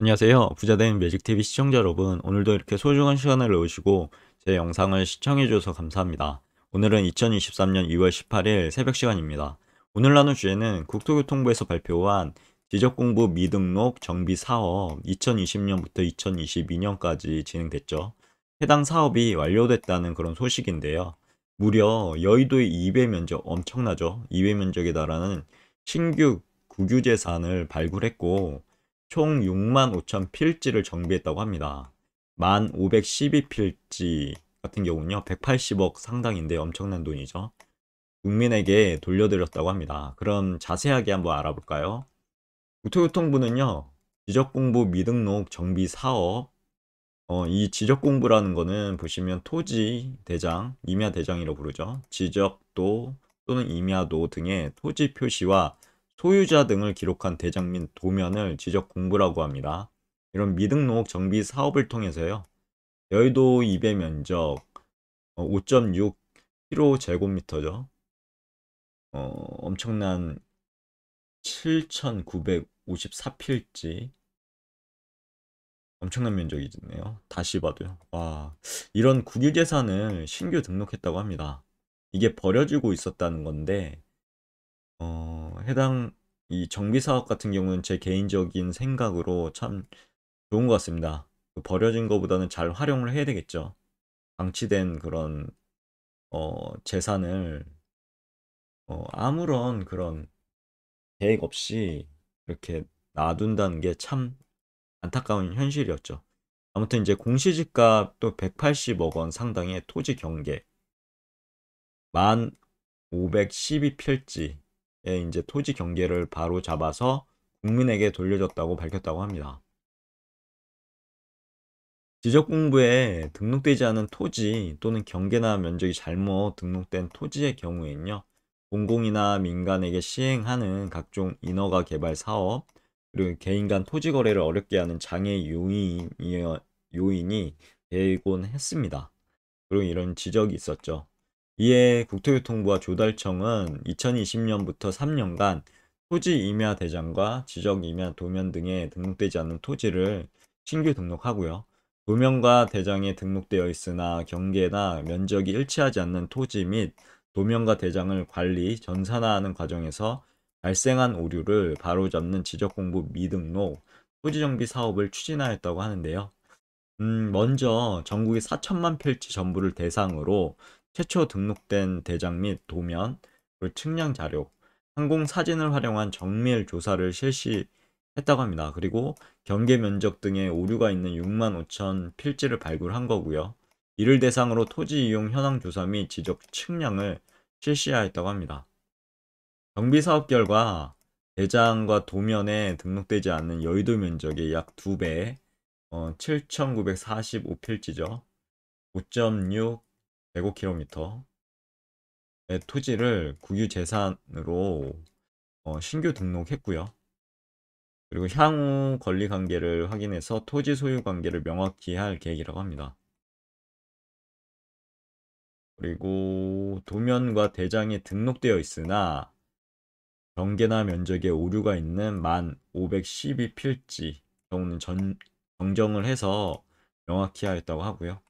안녕하세요. 부자된 매직TV 시청자 여러분, 오늘도 이렇게 소중한 시간을 내시고 제 영상을 시청해주셔서 감사합니다. 오늘은 2023년 2월 18일 새벽 시간입니다. 오늘 나눌 주제는 국토교통부에서 발표한 지적공부 미등록 정비 사업 2020년부터 2022년까지 진행됐죠. 해당 사업이 완료됐다는 그런 소식인데요. 무려 여의도의 2배 면적 엄청나죠. 2배 면적에 달하는 신규 국유재산을 발굴했고 총 6만 5천 필지를 정비했다고 합니다. 1만 512필지 같은 경우는요 180억 상당인데 엄청난 돈이죠. 국민에게 돌려드렸다고 합니다. 그럼 자세하게 한번 알아볼까요? 국토교통부는요 지적공부 미등록 정비 사업 어, 이 지적공부라는 거는 보시면 토지 대장, 임야 대장이라고 부르죠. 지적도 또는 임야도 등의 토지 표시와 소유자 등을 기록한 대장 및 도면을 지적 공부라고 합니다. 이런 미등록 정비 사업을 통해서요. 여의도 입의 면적 5.6km제곱미터죠. 어, 어, 엄청난 7,954필지 엄청난 면적이 있네요. 다시 봐도요. 와, 이런 국유재산을 신규 등록했다고 합니다. 이게 버려지고 있었다는 건데 어, 해당 이 정비 사업 같은 경우는 제 개인적인 생각으로 참 좋은 것 같습니다. 그 버려진 것보다는 잘 활용을 해야 되겠죠. 방치된 그런 어, 재산을 어, 아무런 그런 계획 없이 이렇게 놔둔다는 게 참 안타까운 현실이었죠. 아무튼 이제 공시지가 또 180억 원 상당의 토지 경계 1512필지 이제 토지 경계를 바로 잡아서 국민에게 돌려줬다고 밝혔다고 합니다. 지적공부에 등록되지 않은 토지 또는 경계나 면적이 잘못 등록된 토지의 경우에는요. 공공이나 민간에게 시행하는 각종 인허가 개발 사업 그리고 개인 간 토지 거래를 어렵게 하는 장애 요인, 요인이 되곤 했습니다. 그리고 이런 지적이 있었죠. 이에 국토교통부와 조달청은 2020년부터 3년간 토지 임야 대장과 지적 임야 도면 등에 등록되지 않은 토지를 신규 등록하고요. 도면과 대장에 등록되어 있으나 경계나 면적이 일치하지 않는 토지 및 도면과 대장을 관리, 전산화하는 과정에서 발생한 오류를 바로잡는 지적공부 미등록, 토지정비 사업을 추진하였다고 하는데요. 음, 먼저 전국의 4천만 필지 전부를 대상으로 최초 등록된 대장 및 도면, 그 측량 자료, 항공 사진을 활용한 정밀 조사를 실시했다고 합니다. 그리고 경계 면적 등의 오류가 있는 6만 5천 필지를 발굴한 거고요. 이를 대상으로 토지 이용 현황 조사 및 지적 측량을 실시하였다고 합니다. 경비 사업 결과 대장과 도면에 등록되지 않는 여의도 면적의 약 2배, 어, 7,945필지죠. 5.6 105km의 토지를 국유재산으로 어, 신규 등록했고요. 그리고 향후 권리관계를 확인해서 토지 소유관계를 명확히 할 계획이라고 합니다. 그리고 도면과 대장에 등록되어 있으나 경계나 면적에 오류가 있는 만 512필지 경우는 전, 정정을 해서 명확히 하였다고 하고요.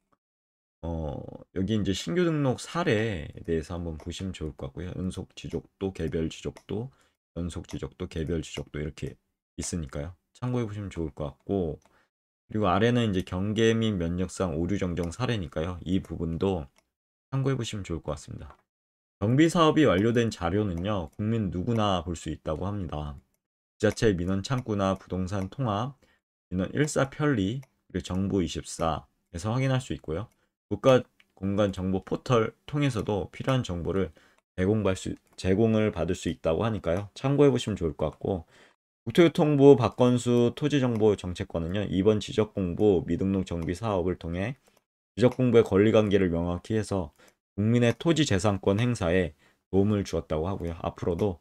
어, 여기 이제 신규 등록 사례에 대해서 한번 보시면 좋을 것 같고요. 연속 지적도, 개별 지적도, 연속 지적도, 개별 지적도 이렇게 있으니까요. 참고해 보시면 좋을 것 같고 그리고 아래는 이제 경계 및 면역상 오류 정정 사례니까요. 이 부분도 참고해 보시면 좋을 것 같습니다. 경비 사업이 완료된 자료는요. 국민 누구나 볼 수 있다고 합니다. 지자체 민원 창구나 부동산 통합, 민원 1사 편리, 그리고 정부 24에서 확인할 수 있고요. 국가 공간 정보 포털 통해서도 필요한 정보를 제공받을 수, 제공을 받을 수 있다고 하니까요. 참고해 보시면 좋을 것 같고 국토교통부 박건수 토지정보 정책관은요. 이번 지적공부 미등록 정비 사업을 통해 지적공부의 권리관계를 명확히 해서 국민의 토지재산권 행사에 도움을 주었다고 하고요. 앞으로도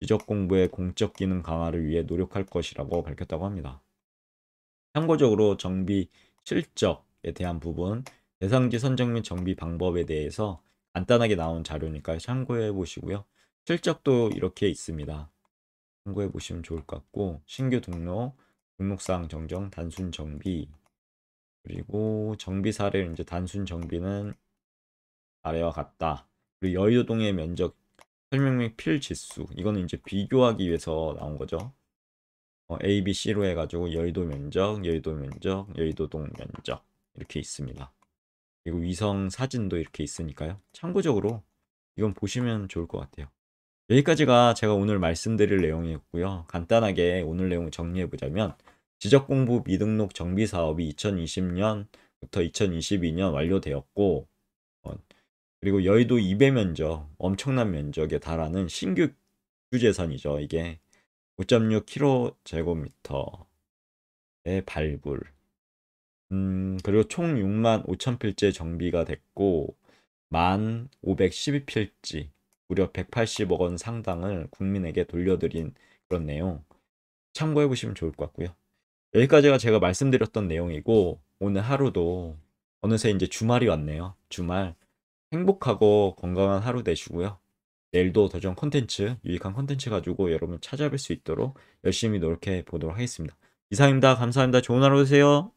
지적공부의 공적 기능 강화를 위해 노력할 것이라고 밝혔다고 합니다. 참고적으로 정비 실적에 대한 부분 대상지 선정 및 정비 방법에 대해서 간단하게 나온 자료니까 참고해 보시고요. 실적도 이렇게 있습니다. 참고해 보시면 좋을 것 같고 신규 등록, 등록사항 정정, 단순 정비 그리고 정비 사례 이제 단순 정비는 아래와 같다. 그리고 여의도동의 면적 설명 및 필지수 이거는 이제 비교하기 위해서 나온 거죠. 어, A, B, C로 해가지고 여의도 면적, 여의도 면적, 여의도동 면적 이렇게 있습니다. 그리고 위성 사진도 이렇게 있으니까요. 참고적으로 이건 보시면 좋을 것 같아요. 여기까지가 제가 오늘 말씀드릴 내용이었고요. 간단하게 오늘 내용을 정리해보자면 지적공부 미등록 정비 사업이 2020년부터 2022년 완료되었고 어, 그리고 여의도 2배 면적, 엄청난 면적에 달하는 신규 규제선이죠. 이게 5.6km 제곱미터의 발굴 음, 그리고 총 6만 5천 필지 의 정비가 됐고 1만 512필지 무려 180억 원 상당을 국민에게 돌려드린 그런 내용 참고해 보시면 좋을 것 같고요. 여기까지가 제가 말씀드렸던 내용이고 오늘 하루도 어느새 이제 주말이 왔네요. 주말 행복하고 건강한 하루 되시고요. 내일도 더 좋은 컨텐츠, 유익한 컨텐츠 가지고 여러분 찾아뵐 수 있도록 열심히 노력해 보도록 하겠습니다. 이상입니다. 감사합니다. 좋은 하루 되세요.